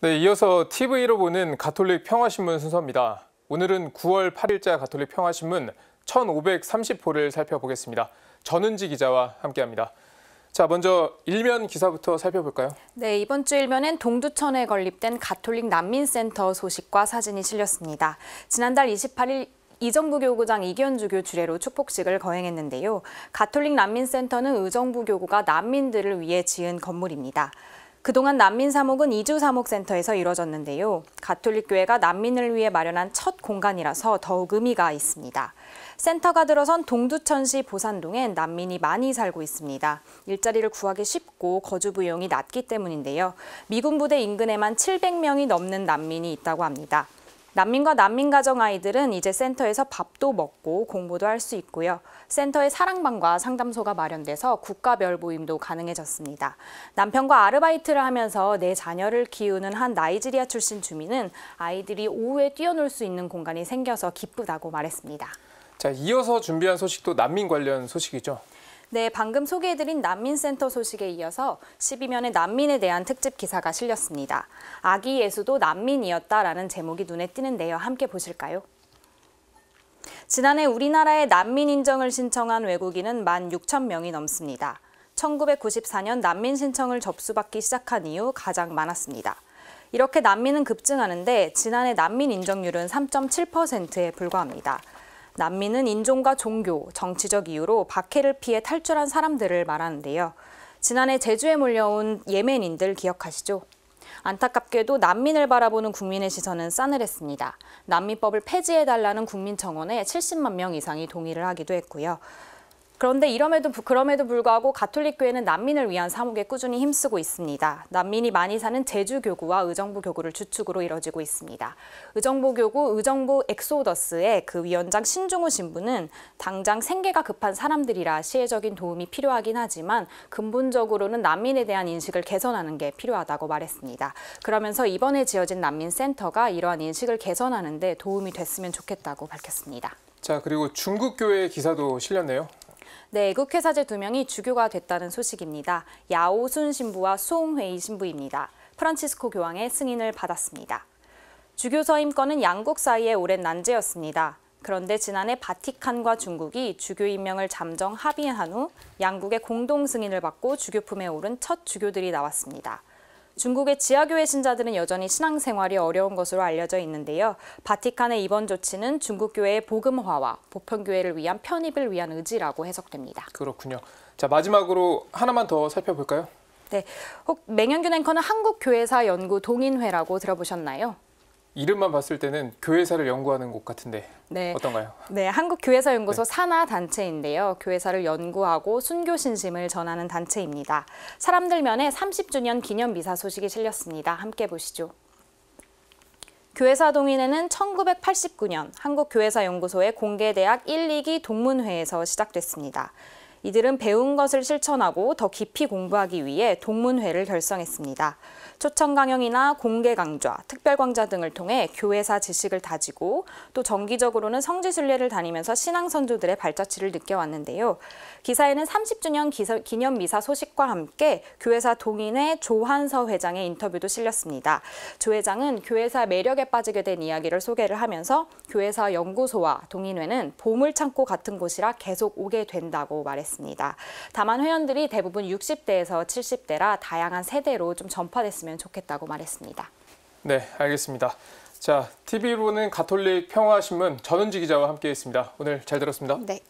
네, 이어서 TV로 보는 가톨릭 평화신문 순서입니다. 오늘은 9월 8일자 가톨릭 평화신문 1530호를 살펴보겠습니다. 전은지 기자와 함께합니다. 자, 먼저 일면 기사부터 살펴볼까요? 네, 이번 주 일면엔 동두천에 건립된 가톨릭 난민센터 소식과 사진이 실렸습니다. 지난달 28일 이정부 교구장 이견주 교주례로 축복식을 거행했는데요. 가톨릭 난민센터는 의정부 교구가 난민들을 위해 지은 건물입니다. 그동안 난민 사목은 이주 사목센터에서 이뤄졌는데요. 가톨릭교회가 난민을 위해 마련한 첫 공간이라서 더욱 의미가 있습니다. 센터가 들어선 동두천시 보산동엔 난민이 많이 살고 있습니다. 일자리를 구하기 쉽고 거주 비용이 낮기 때문인데요. 미군 부대 인근에만 700명이 넘는 난민이 있다고 합니다. 난민과 난민 가정 아이들은 이제 센터에서 밥도 먹고 공부도 할 수 있고요. 센터에 사랑방과 상담소가 마련돼서 국가별 모임도 가능해졌습니다. 남편과 아르바이트를 하면서 내 자녀를 키우는 한 나이지리아 출신 주민은 아이들이 오후에 뛰어놀 수 있는 공간이 생겨서 기쁘다고 말했습니다. 자, 이어서 준비한 소식도 난민 관련 소식이죠. 네, 방금 소개해드린 난민센터 소식에 이어서 12면의 난민에 대한 특집 기사가 실렸습니다. 아기 예수도 난민이었다라는 제목이 눈에 띄는데요. 함께 보실까요? 지난해 우리나라에 난민 인정을 신청한 외국인은 1만 6천 명이 넘습니다. 1994년 난민 신청을 접수받기 시작한 이후 가장 많았습니다. 이렇게 난민은 급증하는데 지난해 난민 인정률은 3.7%에 불과합니다. 난민은 인종과 종교, 정치적 이유로 박해를 피해 탈출한 사람들을 말하는데요. 지난해 제주에 몰려온 예멘인들 기억하시죠? 안타깝게도 난민을 바라보는 국민의 시선은 싸늘했습니다. 난민법을 폐지해달라는 국민청원에 70만 명 이상이 동의를 하기도 했고요. 그런데 이럼에도, 그럼에도 불구하고 가톨릭교회는 난민을 위한 사목에 꾸준히 힘쓰고 있습니다. 난민이 많이 사는 제주교구와 의정부교구를 주축으로 이뤄지고 있습니다. 의정부교구 의정부 엑소더스의 그 위원장 신중우 신부는 당장 생계가 급한 사람들이라 시혜적인 도움이 필요하긴 하지만 근본적으로는 난민에 대한 인식을 개선하는 게 필요하다고 말했습니다. 그러면서 이번에 지어진 난민센터가 이러한 인식을 개선하는 데 도움이 됐으면 좋겠다고 밝혔습니다. 자, 그리고 중국 교회 기사도 실렸네요. 네, 국회사제 두 명이 주교가 됐다는 소식입니다. 야오순 신부와 수홍회이 신부입니다. 프란치스코 교황의 승인을 받았습니다. 주교 서임권은 양국 사이의 오랜 난제였습니다. 그런데 지난해 바티칸과 중국이 주교 임명을 잠정 합의한 후 양국의 공동 승인을 받고 주교품에 오른 첫 주교들이 나왔습니다. 중국의 지하교회 신자들은 여전히 신앙생활이 어려운 것으로 알려져 있는데요. 바티칸의 이번 조치는 중국 교회의 복음화와 보편교회를 위한 편입을 위한 의지라고 해석됩니다. 그렇군요. 자 마지막으로 하나만 더 살펴볼까요? 네, 혹 맹현균 앵커는 한국교회사 연구 동인회라고 들어보셨나요? 이름만 봤을 때는 교회사를 연구하는 곳 같은데 네. 어떤가요? 네, 한국교회사연구소 네. 산하 단체인데요. 교회사를 연구하고 순교 신심을 전하는 단체입니다. 사람들면에 30주년 기념 미사 소식이 실렸습니다. 함께 보시죠. 교회사 동인회는 1989년 한국교회사연구소의 공개대학 1, 2기 동문회에서 시작됐습니다. 이들은 배운 것을 실천하고 더 깊이 공부하기 위해 동문회를 결성했습니다. 초청 강연이나 공개 강좌, 특별 강좌 등을 통해 교회사 지식을 다지고 또 정기적으로는 성지 순례를 다니면서 신앙 선조들의 발자취를 느껴왔는데요. 기사에는 30주년 기서, 기념 미사 소식과 함께 교회사 동인회 조한서 회장의 인터뷰도 실렸습니다. 조 회장은 교회사 매력에 빠지게 된 이야기를 소개를 하면서 교회사 연구소와 동인회는 보물창고 같은 곳이라 계속 오게 된다고 말했습니다. 다만 회원들이 대부분 60대에서 70대라 다양한 세대로 좀 전파됐습니다. 주셨면 좋겠다고 말했습니다. 네, 알겠습니다. 자, TV로는 가톨릭 평화신문 전은지 기자와 함께했습니다. 오늘 잘 들었습니다. 네.